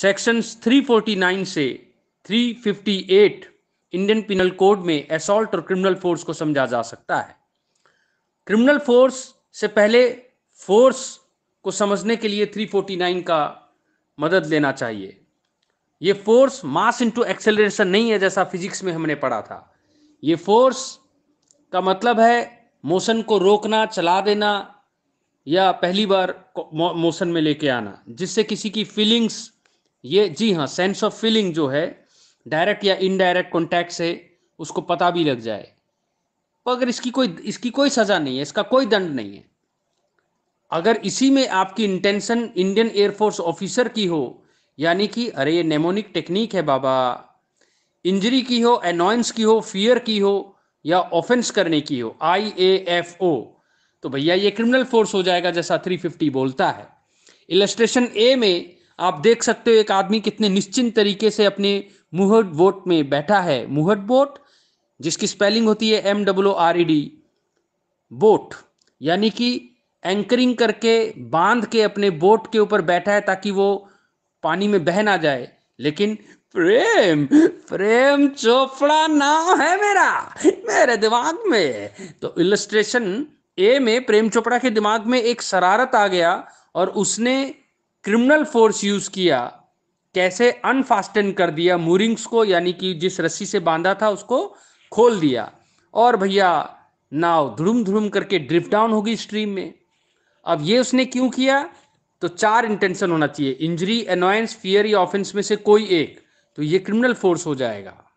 sections 349 से 358 Indian penal code में assault और क्रिमिनल फोर्स को समझा जा सकता है क्रिमिनल फोर्स से पहले फोर्स को समझने के लिए 349 का मदद लेना चाहिए ये फोर्स मास इनटू एक्सेलरेशन नहीं है जैसा फिजिक्स में हमने पढ़ा था ये फोर्स का मतलब है मोशन को रोकना चला देना या पहली बार मोशन में लेके आना जिससे किसी की फीलिंग्स ये जी हाँ सेंस ऑफ फीलिंग जो है डायरेक्ट या इनडायरेक्ट कॉन्टैक्ट से उसको पता भी लग जाए अगर इसकी कोई इसकी कोई सजा नहीं है इसका कोई दंड नहीं है अगर इसी में आपकी इंटेंशन इंडियन एयरफोर्स ऑफिसर की हो यानी कि अरे ये नेमोनिक टेक्निक है बाबा इंजरी की हो एनॉइंस की हो फियर की हो या ऑफेंस करने की हो आई ए एफ ओ तो भैया ये क्रिमिनल फोर्स हो जाएगा जैसा 350 बोलता है इलेस्ट्रेशन ए में आप देख सकते हो एक आदमी कितने निश्चिंत तरीके से अपने मुहट वोट में बैठा है मुहट वोट जिसकी स्पेलिंग होती है M W R E D boat यानी कि एंकरिंग करके बांध के अपने बोट के ऊपर बैठा है ताकि वो पानी में बह ना जाए लेकिन प्रेम प्रेम चोपड़ा नाम है मेरा मेरे दिमाग में तो इलस्ट्रेशन ए में प्रेम चोपड़ा के दिमाग में एक शरारत आ गया और उसने क्रिमिनल फोर्स यूज किया कैसे अनफास्टन कर दिया मूरिंग्स को यानी कि जिस रस्सी से बांधा था उसको खोल दिया और भैया नाव ध्रुम ध्रुम करके ड्रिफ्ट डाउन होगी स्ट्रीम में अब ये उसने क्यों किया तो चार इंटेंशन होना चाहिए इंजरी एनोयंस फियर या ऑफेंस में से कोई एक तो ये क्रिमिनल फोर्स हो जाएगा